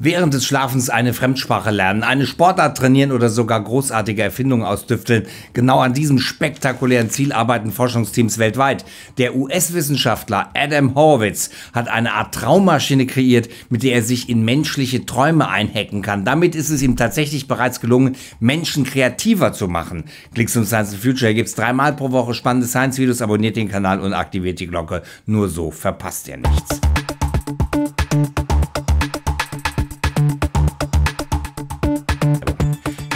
während des Schlafens eine Fremdsprache lernen, eine Sportart trainieren oder sogar großartige Erfindungen ausdüfteln. Genau an diesem spektakulären Ziel arbeiten Forschungsteams weltweit. Der US-Wissenschaftler Adam Horowitz hat eine Art Traummaschine kreiert, mit der er sich in menschliche Träume einhacken kann. Damit ist es ihm tatsächlich bereits gelungen, Menschen kreativer zu machen. Klicks und Science Future gibt es dreimal pro Woche spannende Science-Videos. Abonniert den Kanal und aktiviert die Glocke. Nur so verpasst ihr nichts.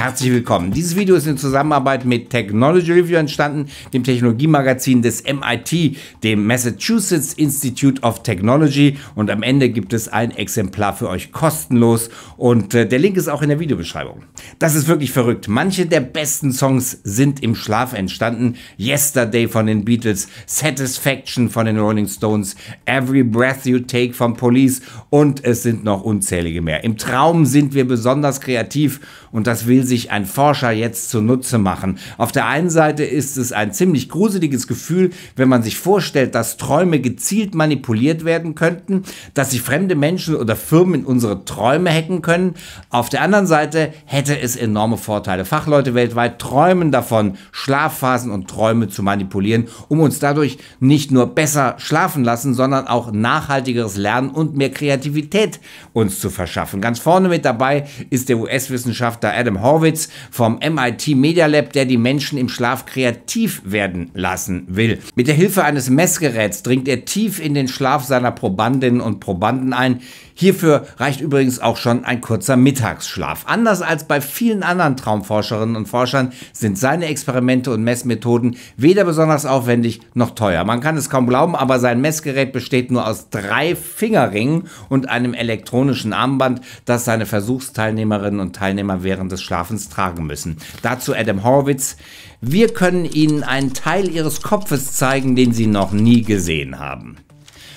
Herzlich willkommen. Dieses Video ist in Zusammenarbeit mit Technology Review entstanden, dem Technologiemagazin des MIT, dem Massachusetts Institute of Technology. Und am Ende gibt es ein Exemplar für euch kostenlos. Und äh, der Link ist auch in der Videobeschreibung. Das ist wirklich verrückt. Manche der besten Songs sind im Schlaf entstanden. Yesterday von den Beatles, Satisfaction von den Rolling Stones, Every Breath You Take von Police und es sind noch unzählige mehr. Im Traum sind wir besonders kreativ und das will sich sich ein Forscher jetzt zunutze machen. Auf der einen Seite ist es ein ziemlich gruseliges Gefühl, wenn man sich vorstellt, dass Träume gezielt manipuliert werden könnten, dass sich fremde Menschen oder Firmen in unsere Träume hacken können. Auf der anderen Seite hätte es enorme Vorteile. Fachleute weltweit träumen davon, Schlafphasen und Träume zu manipulieren, um uns dadurch nicht nur besser schlafen lassen, sondern auch nachhaltigeres Lernen und mehr Kreativität uns zu verschaffen. Ganz vorne mit dabei ist der US-Wissenschaftler Adam Horvath, Horowitz vom MIT Media Lab, der die Menschen im Schlaf kreativ werden lassen will. Mit der Hilfe eines Messgeräts dringt er tief in den Schlaf seiner Probandinnen und Probanden ein, Hierfür reicht übrigens auch schon ein kurzer Mittagsschlaf. Anders als bei vielen anderen Traumforscherinnen und Forschern sind seine Experimente und Messmethoden weder besonders aufwendig noch teuer. Man kann es kaum glauben, aber sein Messgerät besteht nur aus drei Fingerringen und einem elektronischen Armband, das seine Versuchsteilnehmerinnen und Teilnehmer während des Schlafens tragen müssen. Dazu Adam Horowitz. Wir können Ihnen einen Teil Ihres Kopfes zeigen, den Sie noch nie gesehen haben.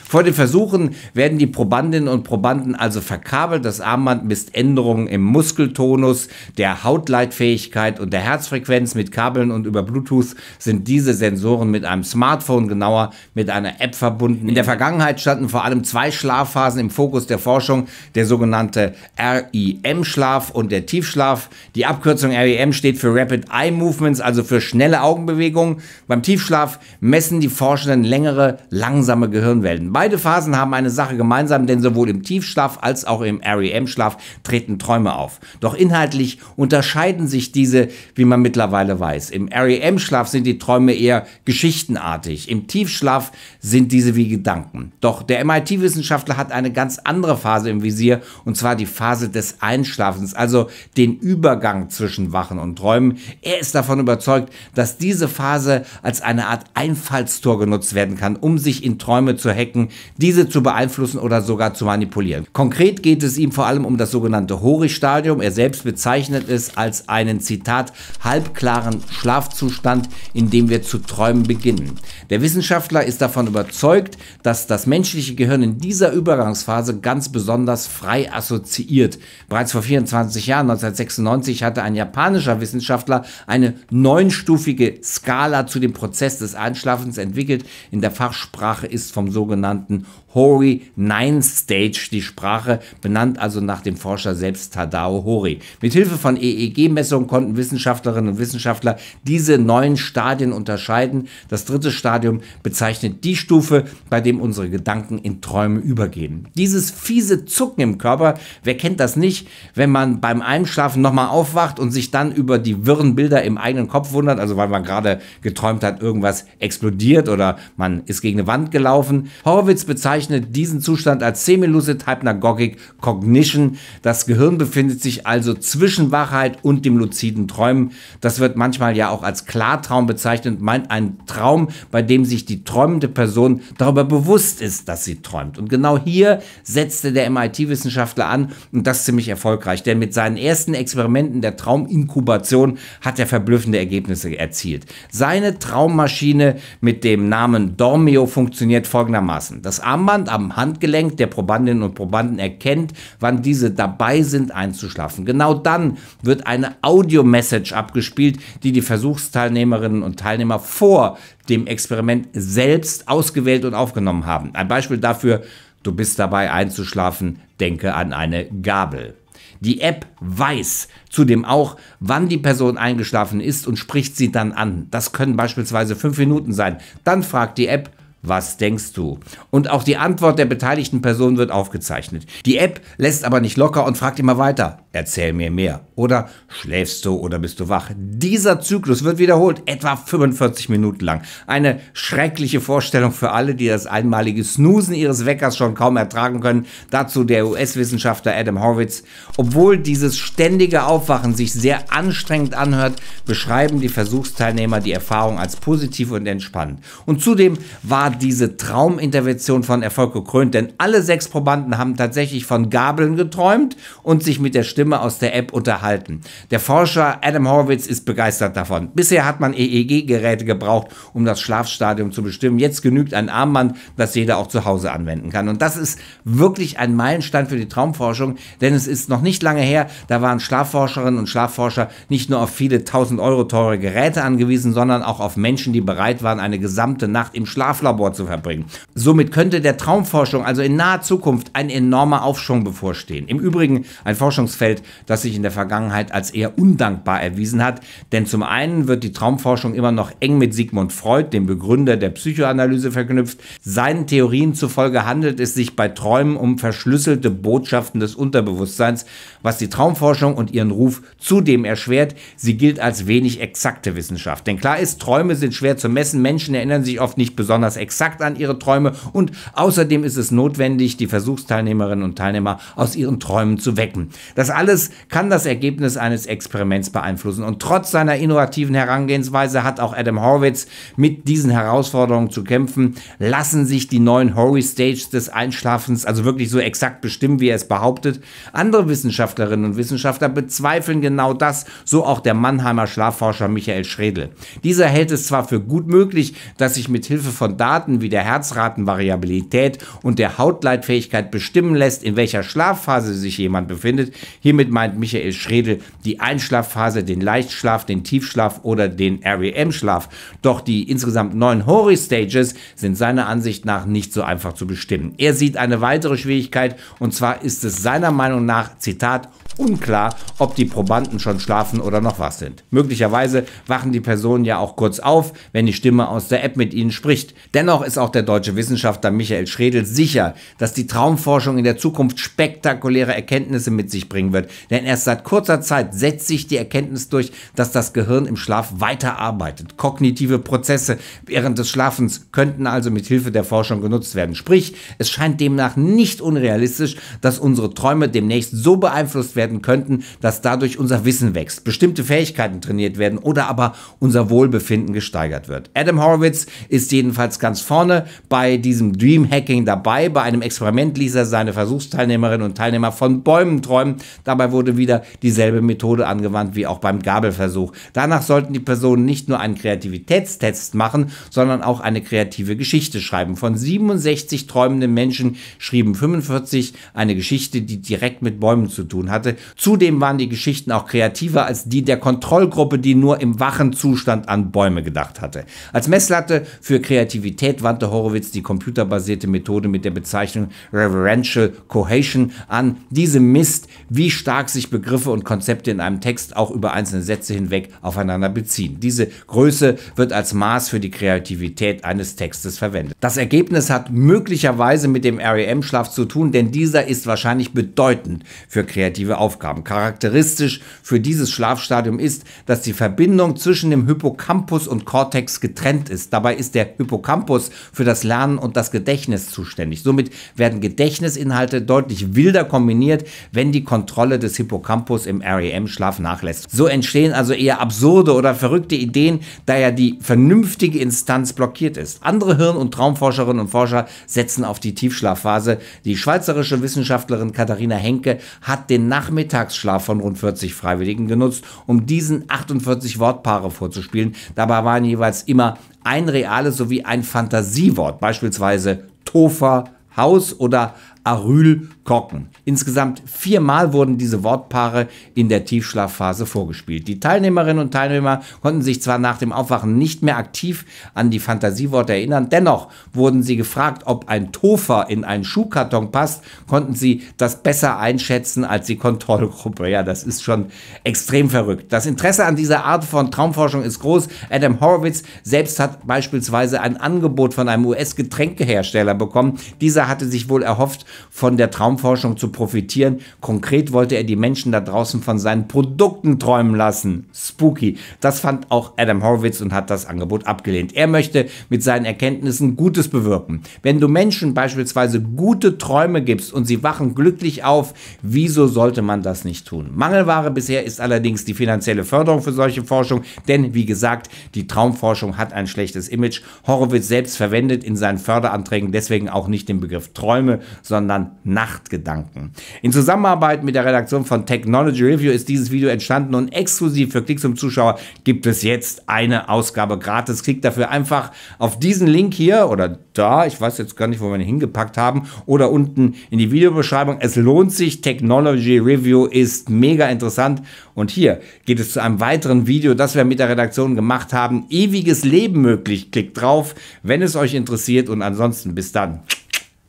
Vor den Versuchen werden die Probandinnen und Probanden also verkabelt. Das Armband misst Änderungen im Muskeltonus, der Hautleitfähigkeit und der Herzfrequenz. Mit Kabeln und über Bluetooth sind diese Sensoren mit einem Smartphone, genauer mit einer App verbunden. In der Vergangenheit standen vor allem zwei Schlafphasen im Fokus der Forschung, der sogenannte REM-Schlaf und der Tiefschlaf. Die Abkürzung REM steht für Rapid Eye Movements, also für schnelle Augenbewegungen. Beim Tiefschlaf messen die Forschenden längere, langsame Gehirnwellen. Beide Phasen haben eine Sache gemeinsam, denn sowohl im Tiefschlaf als auch im REM-Schlaf treten Träume auf. Doch inhaltlich unterscheiden sich diese, wie man mittlerweile weiß. Im REM-Schlaf sind die Träume eher geschichtenartig. Im Tiefschlaf sind diese wie Gedanken. Doch der MIT-Wissenschaftler hat eine ganz andere Phase im Visier, und zwar die Phase des Einschlafens, also den Übergang zwischen Wachen und Träumen. Er ist davon überzeugt, dass diese Phase als eine Art Einfallstor genutzt werden kann, um sich in Träume zu hacken diese zu beeinflussen oder sogar zu manipulieren. Konkret geht es ihm vor allem um das sogenannte Hori-Stadium. Er selbst bezeichnet es als einen, Zitat, halbklaren Schlafzustand, in dem wir zu träumen beginnen. Der Wissenschaftler ist davon überzeugt, dass das menschliche Gehirn in dieser Übergangsphase ganz besonders frei assoziiert. Bereits vor 24 Jahren, 1996, hatte ein japanischer Wissenschaftler eine neunstufige Skala zu dem Prozess des Einschlafens entwickelt. In der Fachsprache ist vom sogenannten sogenannten Hori Nine Stage die Sprache, benannt also nach dem Forscher selbst Tadao Hori. Mit Hilfe von EEG-Messungen konnten Wissenschaftlerinnen und Wissenschaftler diese neuen Stadien unterscheiden. Das dritte Stadium bezeichnet die Stufe, bei dem unsere Gedanken in Träume übergehen. Dieses fiese Zucken im Körper, wer kennt das nicht, wenn man beim Einschlafen nochmal aufwacht und sich dann über die wirren Bilder im eigenen Kopf wundert, also weil man gerade geträumt hat, irgendwas explodiert oder man ist gegen eine Wand gelaufen. Horror Horwitz bezeichnet diesen Zustand als semilucid hypnagogic cognition. Das Gehirn befindet sich also zwischen Wachheit und dem luziden Träumen. Das wird manchmal ja auch als Klartraum bezeichnet, meint einen Traum, bei dem sich die träumende Person darüber bewusst ist, dass sie träumt. Und genau hier setzte der MIT-Wissenschaftler an und das ziemlich erfolgreich, denn mit seinen ersten Experimenten der Trauminkubation hat er verblüffende Ergebnisse erzielt. Seine Traummaschine mit dem Namen Dormio funktioniert folgendermaßen lassen. Das Armband am Handgelenk der Probandinnen und Probanden erkennt, wann diese dabei sind einzuschlafen. Genau dann wird eine Audio-Message abgespielt, die die Versuchsteilnehmerinnen und Teilnehmer vor dem Experiment selbst ausgewählt und aufgenommen haben. Ein Beispiel dafür, du bist dabei einzuschlafen, denke an eine Gabel. Die App weiß zudem auch, wann die Person eingeschlafen ist und spricht sie dann an. Das können beispielsweise fünf Minuten sein. Dann fragt die App, was denkst du? Und auch die Antwort der beteiligten Person wird aufgezeichnet. Die App lässt aber nicht locker und fragt immer weiter erzähl mir mehr. Oder schläfst du oder bist du wach? Dieser Zyklus wird wiederholt, etwa 45 Minuten lang. Eine schreckliche Vorstellung für alle, die das einmalige Snoosen ihres Weckers schon kaum ertragen können. Dazu der US-Wissenschaftler Adam Horwitz. Obwohl dieses ständige Aufwachen sich sehr anstrengend anhört, beschreiben die Versuchsteilnehmer die Erfahrung als positiv und entspannend. Und zudem war diese Traumintervention von Erfolg gekrönt, denn alle sechs Probanden haben tatsächlich von Gabeln geträumt und sich mit der Stimme Stimme aus der App unterhalten. Der Forscher Adam Horowitz ist begeistert davon. Bisher hat man EEG-Geräte gebraucht, um das Schlafstadium zu bestimmen. Jetzt genügt ein Armband, das jeder auch zu Hause anwenden kann. Und das ist wirklich ein Meilenstein für die Traumforschung, denn es ist noch nicht lange her, da waren Schlafforscherinnen und Schlafforscher nicht nur auf viele tausend Euro teure Geräte angewiesen, sondern auch auf Menschen, die bereit waren, eine gesamte Nacht im Schlaflabor zu verbringen. Somit könnte der Traumforschung also in naher Zukunft ein enormer Aufschwung bevorstehen. Im Übrigen ein Forschungsfeld, Umfeld, das sich in der Vergangenheit als eher undankbar erwiesen hat. Denn zum einen wird die Traumforschung immer noch eng mit Sigmund Freud, dem Begründer der Psychoanalyse, verknüpft. Seinen Theorien zufolge handelt es sich bei Träumen um verschlüsselte Botschaften des Unterbewusstseins, was die Traumforschung und ihren Ruf zudem erschwert. Sie gilt als wenig exakte Wissenschaft. Denn klar ist, Träume sind schwer zu messen. Menschen erinnern sich oft nicht besonders exakt an ihre Träume und außerdem ist es notwendig, die Versuchsteilnehmerinnen und Teilnehmer aus ihren Träumen zu wecken. Das alles kann das Ergebnis eines Experiments beeinflussen. Und trotz seiner innovativen Herangehensweise hat auch Adam Horwitz mit diesen Herausforderungen zu kämpfen. Lassen sich die neuen Horry Stages des Einschlafens also wirklich so exakt bestimmen, wie er es behauptet? Andere Wissenschaftlerinnen und Wissenschaftler bezweifeln genau das, so auch der Mannheimer Schlafforscher Michael Schredl. Dieser hält es zwar für gut möglich, dass sich mit Hilfe von Daten wie der Herzratenvariabilität und der Hautleitfähigkeit bestimmen lässt, in welcher Schlafphase sich jemand befindet. Hiermit meint Michael Schredel die Einschlafphase, den Leichtschlaf, den Tiefschlaf oder den REM-Schlaf. Doch die insgesamt neun Hori-Stages sind seiner Ansicht nach nicht so einfach zu bestimmen. Er sieht eine weitere Schwierigkeit und zwar ist es seiner Meinung nach, Zitat, unklar, ob die Probanden schon schlafen oder noch was sind. Möglicherweise wachen die Personen ja auch kurz auf, wenn die Stimme aus der App mit ihnen spricht. Dennoch ist auch der deutsche Wissenschaftler Michael Schredel sicher, dass die Traumforschung in der Zukunft spektakuläre Erkenntnisse mit sich bringen wird wird. Denn erst seit kurzer Zeit setzt sich die Erkenntnis durch, dass das Gehirn im Schlaf weiterarbeitet. Kognitive Prozesse während des Schlafens könnten also mit Hilfe der Forschung genutzt werden. Sprich, es scheint demnach nicht unrealistisch, dass unsere Träume demnächst so beeinflusst werden könnten, dass dadurch unser Wissen wächst, bestimmte Fähigkeiten trainiert werden oder aber unser Wohlbefinden gesteigert wird. Adam Horowitz ist jedenfalls ganz vorne bei diesem Dream Hacking dabei. Bei einem Experiment ließ er seine Versuchsteilnehmerinnen und Teilnehmer von Bäumen träumen. Dabei wurde wieder dieselbe Methode angewandt wie auch beim Gabelversuch. Danach sollten die Personen nicht nur einen Kreativitätstest machen, sondern auch eine kreative Geschichte schreiben. Von 67 träumenden Menschen schrieben 45 eine Geschichte, die direkt mit Bäumen zu tun hatte. Zudem waren die Geschichten auch kreativer als die der Kontrollgruppe, die nur im wachen Zustand an Bäume gedacht hatte. Als Messlatte für Kreativität wandte Horowitz die computerbasierte Methode mit der Bezeichnung Reverential Cohesion an. Diese misst, wie stark sich Begriffe und Konzepte in einem Text auch über einzelne Sätze hinweg aufeinander beziehen. Diese Größe wird als Maß für die Kreativität eines Textes verwendet. Das Ergebnis hat möglicherweise mit dem REM-Schlaf zu tun, denn dieser ist wahrscheinlich bedeutend für kreative Aufgaben. Charakteristisch für dieses Schlafstadium ist, dass die Verbindung zwischen dem Hippocampus und Cortex getrennt ist. Dabei ist der Hippocampus für das Lernen und das Gedächtnis zuständig. Somit werden Gedächtnisinhalte deutlich wilder kombiniert, wenn die Kontrolle Rolle des Hippocampus im REM-Schlaf nachlässt. So entstehen also eher absurde oder verrückte Ideen, da ja die vernünftige Instanz blockiert ist. Andere Hirn- und Traumforscherinnen und Forscher setzen auf die Tiefschlafphase. Die schweizerische Wissenschaftlerin Katharina Henke hat den Nachmittagsschlaf von rund 40 Freiwilligen genutzt, um diesen 48 Wortpaare vorzuspielen. Dabei waren jeweils immer ein reales sowie ein Fantasiewort, beispielsweise Tofa, Haus oder Arylkorken. Insgesamt viermal wurden diese Wortpaare in der Tiefschlafphase vorgespielt. Die Teilnehmerinnen und Teilnehmer konnten sich zwar nach dem Aufwachen nicht mehr aktiv an die Fantasieworte erinnern, dennoch wurden sie gefragt, ob ein Tofer in einen Schuhkarton passt, konnten sie das besser einschätzen als die Kontrollgruppe. Ja, das ist schon extrem verrückt. Das Interesse an dieser Art von Traumforschung ist groß. Adam Horowitz selbst hat beispielsweise ein Angebot von einem US-Getränkehersteller bekommen. Dieser hatte sich wohl erhofft, von der Traumforschung zu profitieren. Konkret wollte er die Menschen da draußen von seinen Produkten träumen lassen. Spooky. Das fand auch Adam Horowitz und hat das Angebot abgelehnt. Er möchte mit seinen Erkenntnissen Gutes bewirken. Wenn du Menschen beispielsweise gute Träume gibst und sie wachen glücklich auf, wieso sollte man das nicht tun? Mangelware bisher ist allerdings die finanzielle Förderung für solche Forschung, denn wie gesagt, die Traumforschung hat ein schlechtes Image. Horowitz selbst verwendet in seinen Förderanträgen deswegen auch nicht den Begriff Träume, sondern sondern Nachtgedanken. In Zusammenarbeit mit der Redaktion von Technology Review ist dieses Video entstanden und exklusiv für Klicks zum Zuschauer gibt es jetzt eine Ausgabe gratis. Klickt dafür einfach auf diesen Link hier oder da, ich weiß jetzt gar nicht, wo wir ihn hingepackt haben, oder unten in die Videobeschreibung. Es lohnt sich, Technology Review ist mega interessant und hier geht es zu einem weiteren Video, das wir mit der Redaktion gemacht haben. Ewiges Leben möglich. Klickt drauf, wenn es euch interessiert und ansonsten bis dann.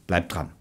Bleibt dran.